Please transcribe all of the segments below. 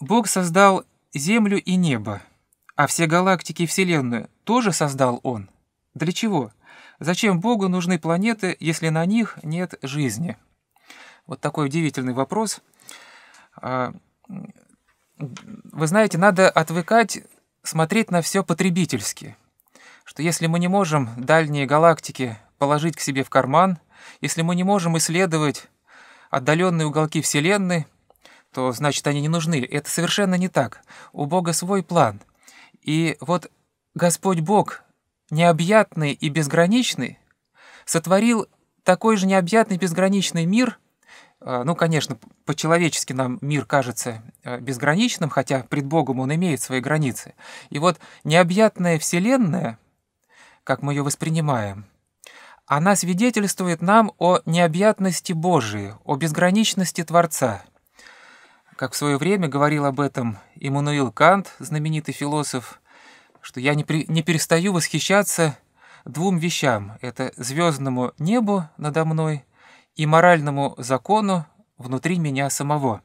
Бог создал землю и небо, а все галактики и Вселенную тоже создал Он. Для чего? Зачем Богу нужны планеты, если на них нет жизни? Вот такой удивительный вопрос. А, вы знаете, надо отвыкать смотреть на все потребительски. Что если мы не можем дальние галактики положить к себе в карман, если мы не можем исследовать отдаленные уголки Вселенной, то значит они не нужны. Это совершенно не так. У Бога свой план. И вот Господь Бог, необъятный и безграничный, сотворил такой же необъятный безграничный мир. А, ну, конечно, по-человечески нам мир кажется а, безграничным, хотя пред Богом он имеет свои границы. И вот необъятная Вселенная, как мы ее воспринимаем, она свидетельствует нам о необъятности Божией, о безграничности Творца. Как в свое время говорил об этом Иммануил Кант, знаменитый философ, что я не, при, не перестаю восхищаться двум вещам. Это звездному небу надо мной и моральному закону внутри меня самого.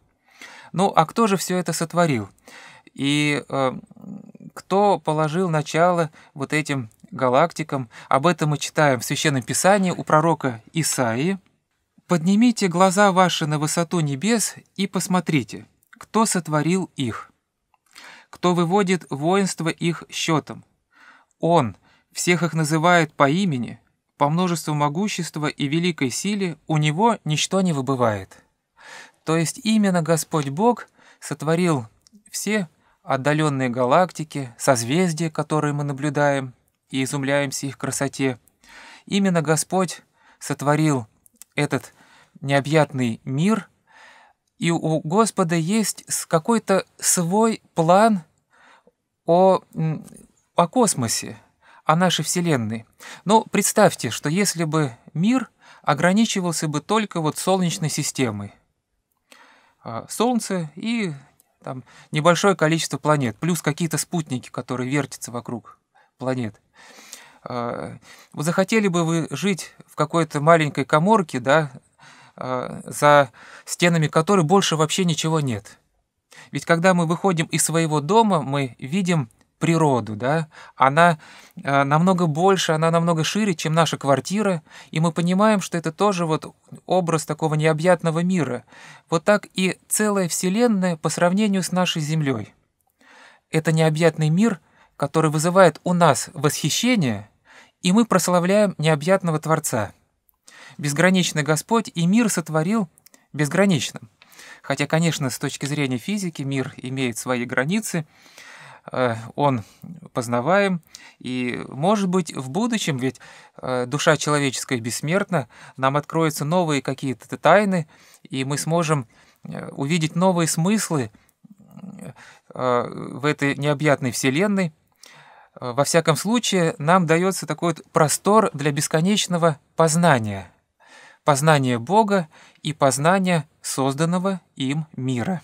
Ну, а кто же все это сотворил? И э, кто положил начало вот этим галактикам? Об этом мы читаем в Священном Писании у пророка Исаии – Поднимите глаза ваши на высоту небес и посмотрите, кто сотворил их, кто выводит воинство их счетом. Он всех их называет по имени, по множеству могущества и великой силе у него ничто не выбывает. То есть именно Господь Бог сотворил все отдаленные галактики, созвездия, которые мы наблюдаем и изумляемся их красоте. Именно Господь сотворил этот необъятный мир, и у Господа есть какой-то свой план о, о космосе, о нашей Вселенной. Но представьте, что если бы мир ограничивался бы только вот Солнечной системой, а, Солнце и там небольшое количество планет, плюс какие-то спутники, которые вертятся вокруг планет – а, вот захотели бы вы жить в какой-то маленькой коморке, да, а, за стенами которой больше вообще ничего нет. Ведь когда мы выходим из своего дома, мы видим природу, да, она а, намного больше, она намного шире, чем наша квартира, и мы понимаем, что это тоже вот образ такого необъятного мира. Вот так и целая Вселенная по сравнению с нашей Землей. Это необъятный мир, который вызывает у нас восхищение – и мы прославляем необъятного Творца. Безграничный Господь и мир сотворил безграничным. Хотя, конечно, с точки зрения физики мир имеет свои границы, э, он познаваем, и, может быть, в будущем, ведь э, душа человеческая бессмертна, нам откроются новые какие-то тайны, и мы сможем э, увидеть новые смыслы в этой необъятной вселенной, Э, во всяком случае, нам дается такой вот простор для бесконечного познания. Познания Бога и познания созданного им мира.